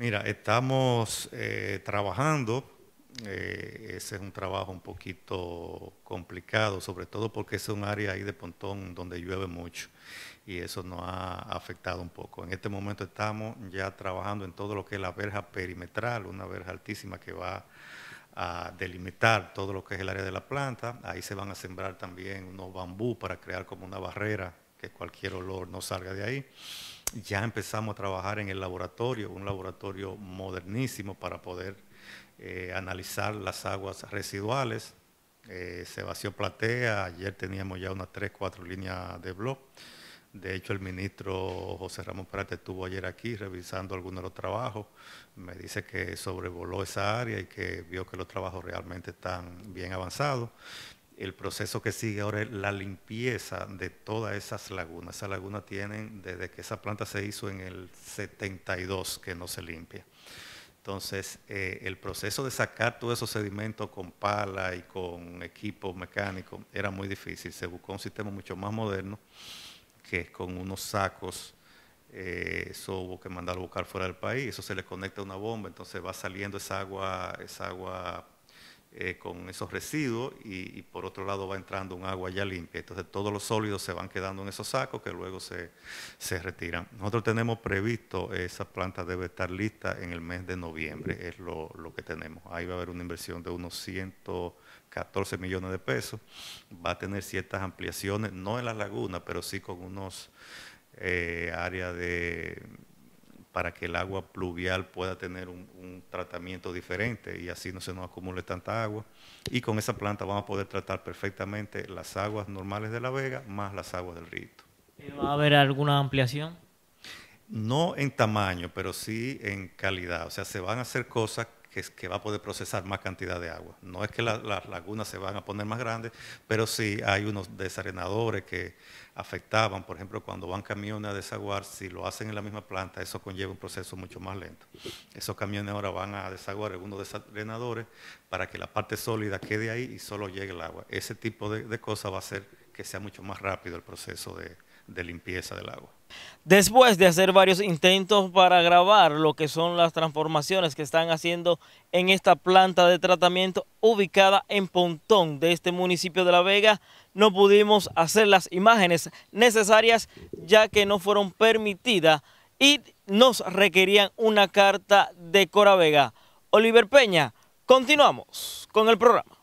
Mira, estamos eh, trabajando, eh, ese es un trabajo un poquito complicado, sobre todo porque es un área ahí de Pontón donde llueve mucho y eso nos ha afectado un poco. En este momento estamos ya trabajando en todo lo que es la verja perimetral, una verja altísima que va a delimitar todo lo que es el área de la planta. Ahí se van a sembrar también unos bambú para crear como una barrera que cualquier olor no salga de ahí ya empezamos a trabajar en el laboratorio, un laboratorio modernísimo para poder eh, analizar las aguas residuales. Eh, se vació platea, ayer teníamos ya unas tres, cuatro líneas de blog. De hecho, el ministro José Ramón Prate estuvo ayer aquí revisando algunos de los trabajos. Me dice que sobrevoló esa área y que vio que los trabajos realmente están bien avanzados el proceso que sigue ahora es la limpieza de todas esas lagunas. Esas lagunas tienen, desde que esa planta se hizo en el 72, que no se limpia. Entonces, eh, el proceso de sacar todos esos sedimentos con pala y con equipo mecánico era muy difícil. Se buscó un sistema mucho más moderno, que es con unos sacos. Eh, eso hubo que mandarlo a buscar fuera del país. Eso se le conecta a una bomba, entonces va saliendo esa agua, esa agua eh, con esos residuos y, por otro lado va entrando un agua ya limpia. Entonces todos los sólidos se van quedando en esos sacos que luego se, retiran. Nosotros tenemos previsto, esa planta debe estar lista en el mes de noviembre, es lo, que tenemos. Ahí va a haber una inversión de unos 114 millones de pesos. Va a tener ciertas ampliaciones, no en las lagunas, pero sí con unos eh, áreas de para que el agua pluvial pueda tener un, tratamiento diferente y así no se nos acumule tanta agua. Y con esa planta vamos a poder tratar perfectamente las aguas normales de la vega más las aguas del rito. ¿Va a haber alguna ampliación? No en tamaño, pero sí en calidad. O sea, se van a hacer cosas que, va a poder procesar más cantidad de agua. No es que las lagunas se van a poner más grandes, pero sí hay unos desarenadores que afectaban, por ejemplo, cuando van camiones a desaguar, si lo hacen en la misma planta, eso conlleva un proceso mucho más lento. Esos camiones ahora van a desaguar algunos desarenadores para que la parte sólida quede ahí y solo llegue el agua. Ese tipo de, de cosas va a hacer que sea mucho más rápido el proceso de, de limpieza del agua. Después de hacer varios intentos para grabar lo que son las transformaciones que están haciendo en esta planta de tratamiento ubicada en Pontón de este municipio de La Vega, no pudimos hacer las imágenes necesarias ya que no fueron permitidas y nos requerían una carta de Cora Vega. Oliver Peña, continuamos con el programa.